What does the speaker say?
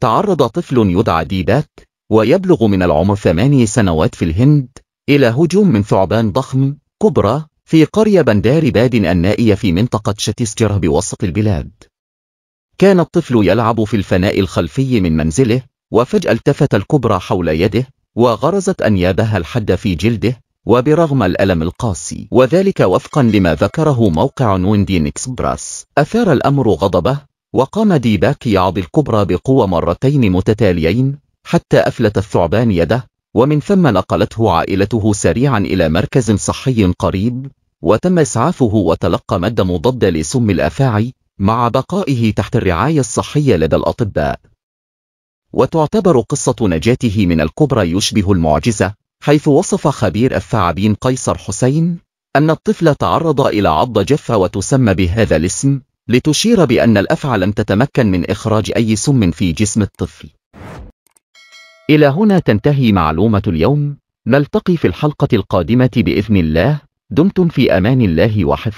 تعرض طفل يدعى ديباك ويبلغ من العمر ثماني سنوات في الهند إلى هجوم من ثعبان ضخم كبرى في قرية بندار باد النائية في منطقة شتيسجره بوسط البلاد كان الطفل يلعب في الفناء الخلفي من منزله وفجأة التفت الكبرى حول يده وغرزت أنيابها الحد في جلده وبرغم الألم القاسي وذلك وفقا لما ذكره موقع نويندين إكسبراس أثار الأمر غضبه وقام ديباك يعض الكبرى بقوة مرتين متتاليين حتى أفلت الثعبان يده ومن ثم نقلته عائلته سريعا إلى مركز صحي قريب وتم إسعافه وتلقى مادة مضادة لسم الأفاعي مع بقائه تحت الرعاية الصحية لدى الأطباء وتعتبر قصة نجاته من الكبرى يشبه المعجزة حيث وصف خبير الثعابين قيصر حسين أن الطفل تعرض إلى عض جفة وتسمى بهذا الاسم لتشير بأن الأفعى لم تتمكن من إخراج أي سم في جسم الطفل إلى هنا تنتهي معلومة اليوم نلتقي في الحلقة القادمة بإذن الله دمتم في أمان الله وحفظه